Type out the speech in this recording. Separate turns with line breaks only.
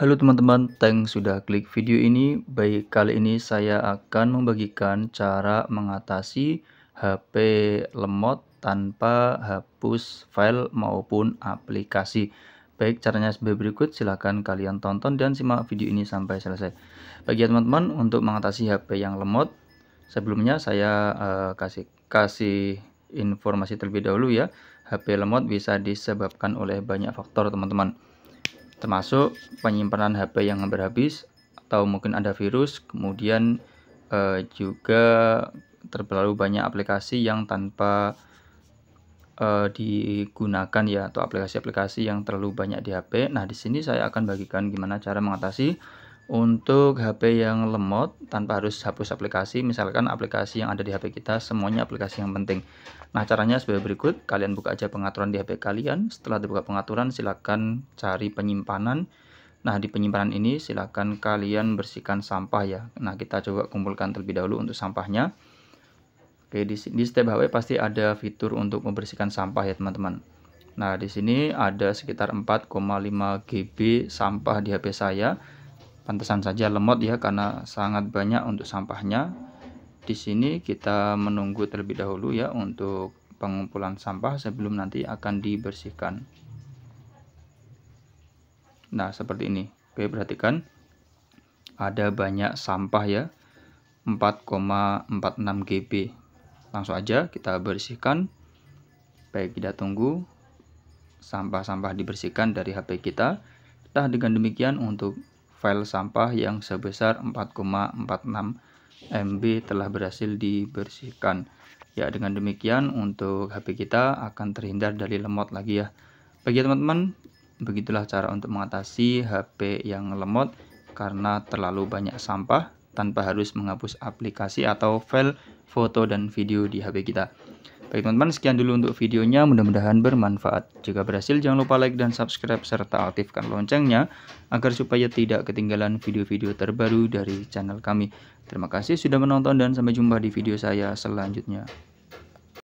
Halo teman-teman, thanks sudah klik video ini. Baik, kali ini saya akan membagikan cara mengatasi HP lemot tanpa hapus file maupun aplikasi. Baik, caranya sebagai berikut, silahkan kalian tonton dan simak video ini sampai selesai. Bagi teman-teman, untuk mengatasi HP yang lemot, sebelumnya saya uh, kasih kasih informasi terlebih dahulu ya. HP lemot bisa disebabkan oleh banyak faktor, teman-teman termasuk penyimpanan HP yang hampir habis atau mungkin ada virus, kemudian eh, juga terlalu banyak aplikasi yang tanpa eh, digunakan ya atau aplikasi-aplikasi yang terlalu banyak di HP. Nah, di sini saya akan bagikan gimana cara mengatasi untuk HP yang lemot tanpa harus hapus aplikasi misalkan aplikasi yang ada di HP kita semuanya aplikasi yang penting nah caranya sebagai berikut kalian buka aja pengaturan di HP kalian setelah dibuka pengaturan silahkan cari penyimpanan nah di penyimpanan ini silahkan kalian bersihkan sampah ya nah kita coba kumpulkan terlebih dahulu untuk sampahnya Oke di, di setiap HP pasti ada fitur untuk membersihkan sampah ya teman-teman nah di sini ada sekitar 4,5 GB sampah di HP saya Pantesan saja lemot ya karena sangat banyak untuk sampahnya. Di sini kita menunggu terlebih dahulu ya untuk pengumpulan sampah sebelum nanti akan dibersihkan. Nah, seperti ini. Oke, perhatikan. Ada banyak sampah ya. 4,46 GB. Langsung aja kita bersihkan. Baik, kita tunggu sampah-sampah dibersihkan dari HP kita. Nah, dengan demikian untuk file sampah yang sebesar 4,46 MB telah berhasil dibersihkan. Ya, dengan demikian untuk HP kita akan terhindar dari lemot lagi ya. Bagi ya, teman-teman, begitulah cara untuk mengatasi HP yang lemot karena terlalu banyak sampah tanpa harus menghapus aplikasi atau file foto dan video di HP kita. Baik teman-teman, sekian dulu untuk videonya. Mudah-mudahan bermanfaat. Jika berhasil, jangan lupa like dan subscribe serta aktifkan loncengnya agar supaya tidak ketinggalan video-video terbaru dari channel kami. Terima kasih sudah menonton dan sampai jumpa di video saya selanjutnya.